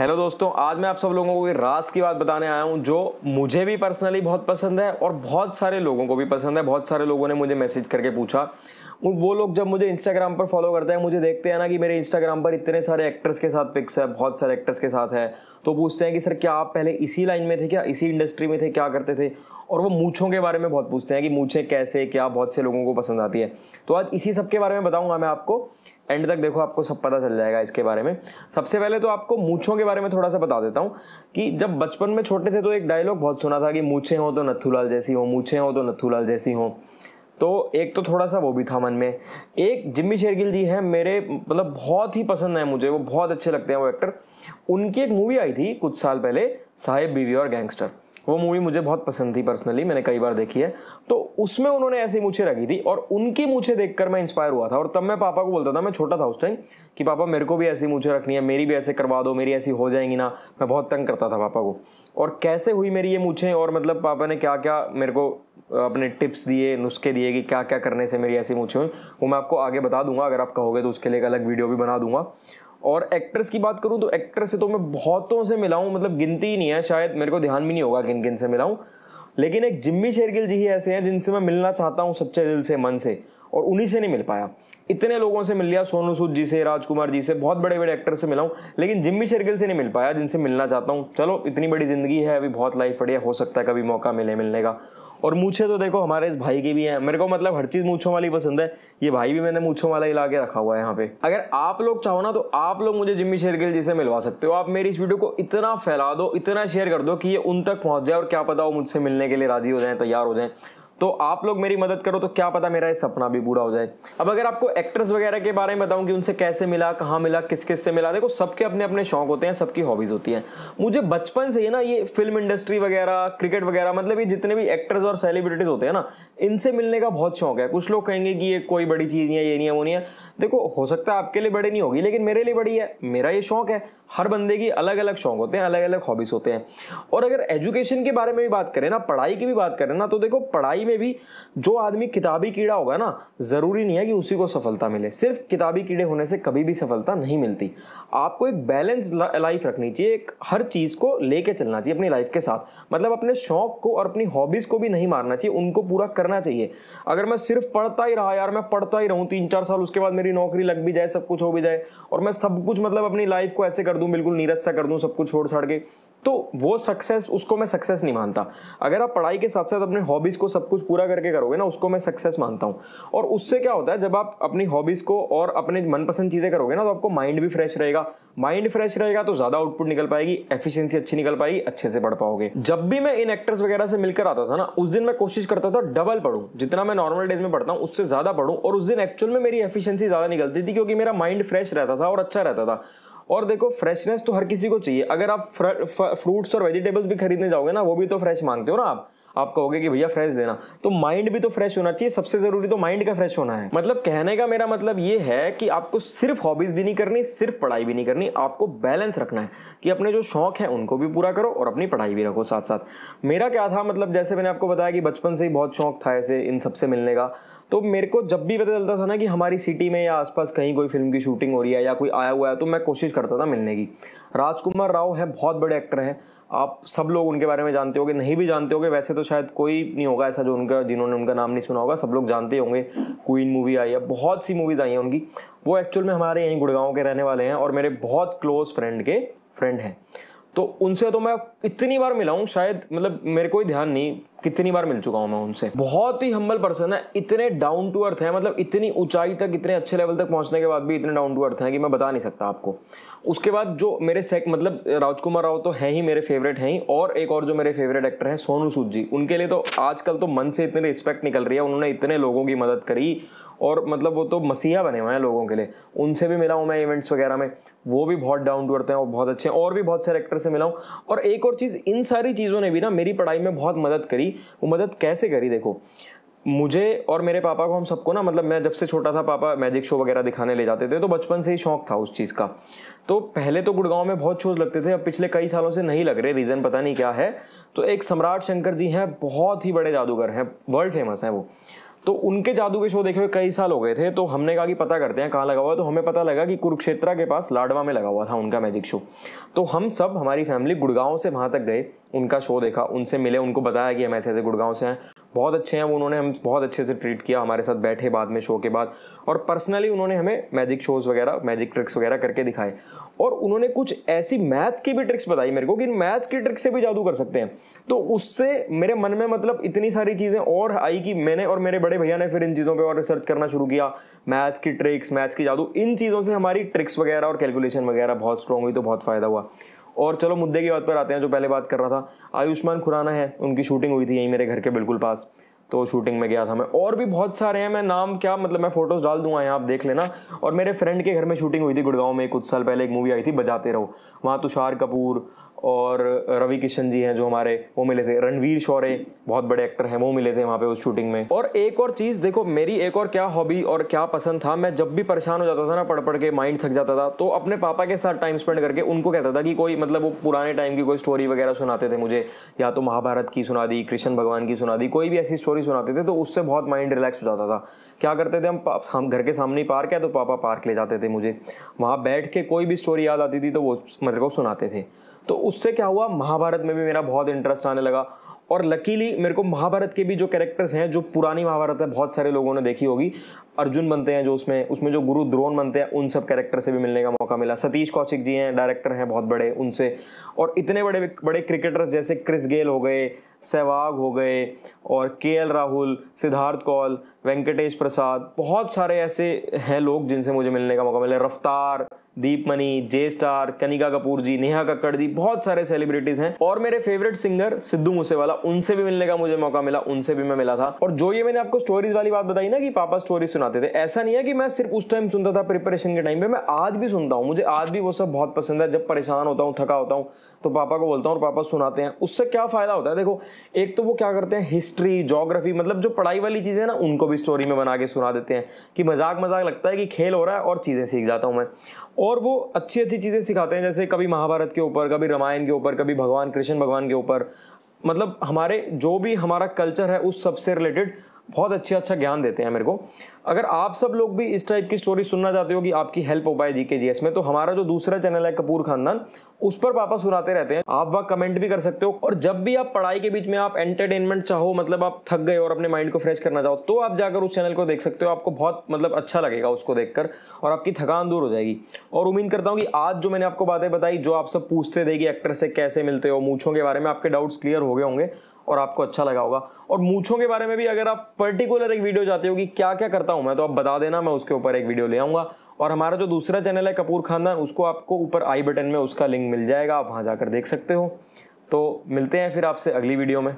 hello दोस्तों आज मैं आप सब लोगों को रास की बात बताने आया हूँ जो मुझे भी पर्सनली बहुत पसंद है और बहुत सारे लोगों को भी पसंद है बहुत सारे लोगों ने मुझे मैसेज करके पूछा वो लोग जब मुझे इंस्टाग्राम पर फॉलो करते हैं मुझे देखते हैं ना कि मेरे इंस्टाग्राम पर इतने सारे एक्टर्स के साथ पिक्स है बहुत सारे एक्टर्स के साथ है तो पूछते हैं कि सर क्या आप पहले इसी लाइन में थे क्या इसी इंडस्ट्री में थे क्या करते थे और वो मूछों के बारे में बहुत पूछते हैं कि मूछें कैसे क्या बहुत से लोगों को पसंद आती है तो आज इसी सब के बारे में बताऊँगा मैं आपको एंड तक देखो आपको सब पता चल जाएगा इसके बारे में सबसे पहले तो आपको मूछों के बारे में थोड़ा सा बता देता हूँ कि जब बचपन में छोटे थे तो एक डायलॉग बहुत सुना था कि मूछे हो तो नथुलाल जैसी हो मूछे हो तो नथुलाल जैसी हो तो एक तो थोड़ा सा वो भी था मन में एक जिम्मी शेरगिल जी हैं मेरे मतलब बहुत ही पसंद है मुझे वो बहुत अच्छे लगते हैं वो एक्टर उनकी एक मूवी आई थी कुछ साल पहले साहेब बीवी और गैंगस्टर वो मूवी मुझे बहुत पसंद थी पर्सनली मैंने कई बार देखी है तो उसमें उन्होंने ऐसी मूछें रखी थी और उनकी मूछें देखकर मैं इंस्पायर हुआ था और तब मैं पापा को बोलता था मैं छोटा था उस टाइम कि पापा मेरे को भी ऐसी मूछें रखनी है मेरी भी ऐसे करवा दो मेरी ऐसी हो जाएंगी ना मैं बहुत तंग करता था पापा को और कैसे हुई मेरी ये मूछें और मतलब पापा ने क्या क्या मेरे को अपने टिप्स दिए नुस्खे दिए कि क्या क्या करने से मेरी ऐसी मूछें हुई वो मैं आपको आगे बता दूंगा अगर आप कहोगे तो उसके लिए एक अलग वीडियो भी बना दूंगा और एक्ट्रेस की बात करूँ तो एक्ट्रेस से तो मैं बहुतों से मिला हूँ मतलब गिनती ही नहीं है शायद मेरे को ध्यान भी नहीं होगा किन किन से मिला हूँ लेकिन एक जिम्मी शेरगिल जी ही ऐसे हैं जिनसे मैं मिलना चाहता हूँ सच्चे दिल से मन से और उन्हीं से नहीं मिल पाया इतने लोगों से मिल लिया सोनू सूद जी से राजकुमार जी से बहुत बड़े बड़े एक्टर से मिला हूँ लेकिन जिम्मी शेरगिल से नहीं मिल पाया जिनसे मिलना चाहता हूँ चलो इतनी बड़ी ज़िंदगी है अभी बहुत लाइफ बढ़िया हो सकता है कभी मौका मिले मिलने का और मूछे तो देखो हमारे इस भाई की भी है मेरे को मतलब हर चीज़ मूछों वाली पसंद है ये भाई भी मैंने मूछों वाला ही लाके रखा हुआ है यहाँ पे अगर आप लोग चाहो ना तो आप लोग मुझे जिम्मी शेरगिल जी से मिलवा सकते हो आप मेरी इस वीडियो को इतना फैला दो इतना शेयर कर दो कि ये उन तक पहुंच जाए और क्या पता वो मुझसे मिलने के लिए राजी हो जाए तैयार हो जाए तो आप लोग मेरी मदद करो तो क्या पता मेरा ये सपना भी पूरा हो जाए अब अगर आपको एक्टर्स वगैरह के बारे में बताऊं कि उनसे कैसे मिला कहाँ मिला किस किस से मिला देखो सबके अपने अपने शौक होते हैं सबकी हॉबीज़ होती हैं मुझे बचपन से ही ना ये फिल्म इंडस्ट्री वगैरह क्रिकेट वगैरह मतलब ये जितने भी एक्टर्स और सेलिब्रिटीज़ होते हैं ना इनसे मिलने का बहुत शौक है कुछ लोग कहेंगे कि ये कोई बड़ी चीज़ नहीं है ये नहीं है वो नहीं है देखो हो सकता है आपके लिए बड़ी नहीं होगी लेकिन मेरे लिए बड़ी है मेरा ये शौक है हर बंदे की अलग अलग शौक होते हैं अलग अलग हॉबीज़ होते हैं और अगर एजुकेशन के बारे में भी बात करें ना पढ़ाई की भी बात करें ना तो देखो पढ़ाई में भी जो आदमी किताबी कीड़ा होगा ना ज़रूरी नहीं है कि उसी को सफलता मिले सिर्फ किताबी कीड़े होने से कभी भी सफलता नहीं मिलती आपको एक बैलेंस लाइफ रखनी चाहिए एक हर चीज़ को लेके चलना चाहिए अपनी लाइफ के साथ मतलब अपने शौक को और अपनी हॉबीज़ को भी नहीं मारना चाहिए उनको पूरा करना चाहिए अगर मैं सिर्फ पढ़ता ही रहा यार मैं पढ़ता ही रहूँ तीन चार साल उसके बाद मेरी नौकरी लग भी जाए सब कुछ हो भी जाए और मैं सब कुछ मतलब अपनी लाइफ को ऐसे कर दूँ बिल्कुल नीरस सा कर दूँ सब कुछ छोड़ छाड़ के तो वो सक्सेस उसको मैं सक्सेस नहीं मानता अगर आप पढ़ाई के साथ साथ अपने हॉबीज़ को सब कुछ पूरा करके करोगे ना उसको मैं सक्सेस मानता हूँ और उससे क्या होता है जब आप अपनी हॉबीज़ को और अपने मनपसंद चीज़ें करोगे ना तो आपको माइंड भी फ्रेश रहेगा माइंड फ्रेश रहेगा तो ज़्यादा आउटपुट निकल पाएगी एफिशिएंसी अच्छी निकल पाएगी अच्छे से पढ़ पाओगे जब भी मैं इन एक्टर्स वगैरह से मिलकर आता था ना उस दिन मैं कोशिश करता था डबल पढ़ूँ जितना मैं नॉर्मल डेज में पढ़ता हूँ उससे ज़्यादा पढ़ू और उस दिन एक्चुअल में मेरी एफिशिएंसी ज़्यादा निकलती थी क्योंकि मेरा माइंड फ्रेश रहता था और अच्छा रहता था और देखो फ्रेशनेस तो हर किसी को चाहिए अगर आप फ्रूट्स और वेजिटेबल्स भी खरीदने जाओगे ना वो भी तो फ्रेश मांगते हो ना आप आप कहोगे कि भैया फ्रेश देना तो माइंड भी तो फ्रेश होना चाहिए सबसे जरूरी तो माइंड का फ्रेश होना है मतलब कहने का मेरा मतलब ये है कि आपको सिर्फ हॉबीज भी नहीं करनी सिर्फ पढ़ाई भी नहीं करनी आपको बैलेंस रखना है कि अपने जो शौक है उनको भी पूरा करो और अपनी पढ़ाई भी रखो साथ साथ मेरा क्या था मतलब जैसे मैंने आपको बताया कि बचपन से ही बहुत शौक था ऐसे इन सबसे मिलने का तो मेरे को जब भी पता चलता था ना कि हमारी सिटी में या आसपास कहीं कोई फिल्म की शूटिंग हो रही है या कोई आया हुआ है तो मैं कोशिश करता था मिलने की राजकुमार राव हैं बहुत बड़े एक्टर हैं आप सब लोग उनके बारे में जानते होंगे नहीं भी जानते होगे वैसे तो शायद कोई नहीं होगा ऐसा जो उनका जिन्होंने उनका नाम नहीं सुना होगा सब लोग जानते होंगे क्वीन मूवी आई है बहुत सी मूवीज़ आई हैं उनकी वो एक्चुअल में हमारे यहीं गुड़गांव के रहने वाले हैं और मेरे बहुत क्लोज फ्रेंड के फ्रेंड हैं तो उनसे तो मैं इतनी बार मिला हूँ शायद मतलब मेरे को ही ध्यान नहीं कितनी बार मिल चुका हूँ मैं उनसे बहुत ही हम्बल पर्सन है इतने डाउन टू अर्थ है मतलब इतनी ऊंचाई तक इतने अच्छे लेवल तक पहुंचने के बाद भी इतने डाउन टू अर्थ है कि मैं बता नहीं सकता आपको उसके बाद जो मेरे सेक मतलब राजकुमार राव तो है ही मेरे फेवरेट हैं ही और एक और जो मेरे फेवरेट एक्टर हैं सोनू सूद जी उनके लिए तो आजकल तो मन से इतनी रिस्पेक्ट निकल रही है उन्होंने इतने लोगों की मदद करी और मतलब वो तो मसीहा बने हुए हैं लोगों के लिए उनसे भी मिला हूँ मैं इवेंट्स वगैरह में वो भी बहुत डाउन टू अर्थ हैं और बहुत अच्छे हैं और भी बहुत सारे एक्टर से मिला हूँ और एक और चीज़ इन सारी चीज़ों ने भी ना मेरी पढ़ाई में बहुत मदद करी करी वो मदद कैसे करी देखो मुझे और मेरे पापा को हम सबको ना मतलब मैं जब से छोटा था पापा मैजिक शो वगैरह दिखाने ले जाते थे तो बचपन से ही शौक था उस चीज़ का तो पहले तो गुड़गांव में बहुत शोज लगते थे अब पिछले कई सालों से नहीं लग रहे रीज़न पता नहीं क्या है तो एक सम्राट शंकर जी हैं बहुत ही बड़े जादूगर हैं वर्ल्ड फेमस हैं वो तो उनके जादू के शो देखे हुए कई साल हो गए थे तो हमने कहा कि पता करते हैं कहाँ लगा हुआ है तो हमें पता लगा कि कुरुक्षेत्रा के पास लाडवा में लगा हुआ था उनका मैजिक शो तो हम सब हमारी फैमिली गुड़गांव से वहाँ तक गए उनका शो देखा उनसे मिले उनको बताया कि हम ऐसे ऐसे गुड़गांव से हैं बहुत अच्छे हैं वो उन्होंने हम बहुत अच्छे से ट्रीट किया हमारे साथ बैठे बाद में शो के बाद और पर्सनली उन्होंने हमें मैजिक शोज़ वगैरह मैजिक ट्रिक्स वगैरह करके दिखाए और उन्होंने कुछ ऐसी मैथ्स की भी ट्रिक्स बताई मेरे को कि मैथ्स की ट्रिक्स से भी जादू कर सकते हैं तो उससे मेरे मन में मतलब इतनी सारी चीज़ें और आई कि मैंने और मेरे बड़े भैया ने फिर इन चीज़ों पर और रिसर्च करना शुरू किया मैथ्स की ट्रिक्स मैथ्स की जादू इन चीज़ों से हमारी ट्रिक्स वगैरह और कैलकुलेशन वगैरह बहुत स्ट्रॉन्ग हुई तो बहुत फ़ायदा हुआ और चलो मुद्दे की बात पर आते हैं जो पहले बात कर रहा था आयुष्मान खुराना है उनकी शूटिंग हुई थी यहीं मेरे घर के बिल्कुल पास तो शूटिंग में गया था मैं और भी बहुत सारे हैं मैं नाम क्या मतलब मैं फ़ोटोज़ डाल दूंगा यहाँ आप देख लेना और मेरे फ्रेंड के घर में शूटिंग हुई थी गुड़गांव में कुछ साल पहले एक मूवी आई थी बजाते रहो वहाँ तुषार कपूर और रवि किशन जी हैं जो हमारे वो मिले थे रणवीर शौरे बहुत बड़े एक्टर हैं वो मिले थे वहाँ पे उस शूटिंग में और एक और चीज़ देखो मेरी एक और क्या हॉबी और क्या पसंद था मैं जब भी परेशान हो जाता था ना पढ़ पढ़ के माइंड थक जाता था तो अपने पापा के साथ टाइम स्पेंड करके उनको कहता था कि कोई मतलब वो पुराने टाइम की कोई स्टोरी वगैरह सुनाते थे मुझे या तो महाभारत की सुना दी कृष्ण भगवान की सुना दी कोई भी ऐसी स्टोरी सुनाते थे तो उससे बहुत माइंड रिलैक्स हो जाता था क्या करते थे हम घर के सामने ही पार्क है तो पापा पार्क ले जाते थे मुझे वहाँ बैठ के कोई भी स्टोरी याद आती थी तो वो मतलब को सुनाते थे तो उससे क्या हुआ महाभारत में भी मेरा बहुत इंटरेस्ट आने लगा और लकीली मेरे को महाभारत के भी जो कैरेक्टर्स हैं जो पुरानी महाभारत है बहुत सारे लोगों ने देखी होगी अर्जुन बनते हैं जो उसमें उसमें जो गुरु द्रोण बनते हैं उन सब कैरेक्टर से भी मिलने का मौका मिला सतीश कौशिक जी हैं डायरेक्टर हैं बहुत बड़े उनसे और इतने बड़े बड़े क्रिकेटर्स जैसे क्रिस गेल हो गए सहवाग हो गए और के एल राहुल सिद्धार्थ कौल वेंकटेश प्रसाद बहुत सारे ऐसे हैं लोग जिनसे मुझे मिलने का मौका मिला रफ्तार दीपमणि जे स्टार कनिका कपूर जी नेहा कक्कड़ जी बहुत सारे सेलिब्रिटीज हैं और मेरे फेवरेट सिंगर सिद्धू मूसेवाला उनसे भी मिलने का मुझे मौका मिला उनसे भी मैं मिला था और जो ये मैंने आपको स्टोरीज वाली बात बताई ना कि पापा स्टोरी सुनाते थे ऐसा नहीं है कि मैं सिर्फ उस टाइम सुनता था प्रिपरेशन के टाइम पे मैं आज भी सुनता हूँ मुझे आज भी वो सब बहुत पसंद है जब परेशान होता हूँ थका होता हूँ तो पापा को बोलता हूँ और पापा सुनाते हैं उससे क्या फायदा होता है देखो एक तो वो क्या करते हैं हिस्ट्री जोग्राफी मतलब जो पढ़ाई वाली चीज़ें ना उनको भी स्टोरी में बना के सुना देते हैं कि मजाक मजाक लगता है कि खेल हो रहा है और चीज़ें सीख जाता हूँ मैं और वो अच्छी अच्छी चीज़ें सिखाते हैं जैसे कभी महाभारत के ऊपर कभी रामायण के ऊपर कभी भगवान कृष्ण भगवान के ऊपर मतलब हमारे जो भी हमारा कल्चर है उस सबसे रिलेटेड बहुत अच्छे अच्छा ज्ञान देते हैं मेरे को अगर आप सब लोग भी इस टाइप की स्टोरी सुनना चाहते हो कि आपकी हेल्प हो पाए जी के जी एस में तो हमारा जो दूसरा चैनल है कपूर खानदान उस पर पापा सुनाते रहते हैं आप वह कमेंट भी कर सकते हो और जब भी आप पढ़ाई के बीच में आप एंटरटेनमेंट चाहो मतलब आप थक गए और अपने माइंड को फ्रेश करना चाहो तो आप जाकर उस चैनल को देख सकते हो आपको बहुत मतलब अच्छा लगेगा उसको देखकर और आपकी थकान दूर हो जाएगी और उम्मीद करता हूँ कि आज जो मैंने आपको बातें बताई जो आप सब पूछते थे कि एक्टर से कैसे मिलते हो मूछों के बारे में आपके डाउट्स क्लियर हो गए होंगे और आपको अच्छा लगा होगा और मूछों के बारे में भी अगर आप पर्टिकुलर एक वीडियो चाहते हो कि क्या क्या करता हूँ मैं तो आप बता देना मैं उसके ऊपर एक वीडियो ले आऊँगा और हमारा जो दूसरा चैनल है कपूर खानदान उसको आपको ऊपर आई बटन में उसका लिंक मिल जाएगा आप वहाँ जाकर देख सकते हो तो मिलते हैं फिर आपसे अगली वीडियो में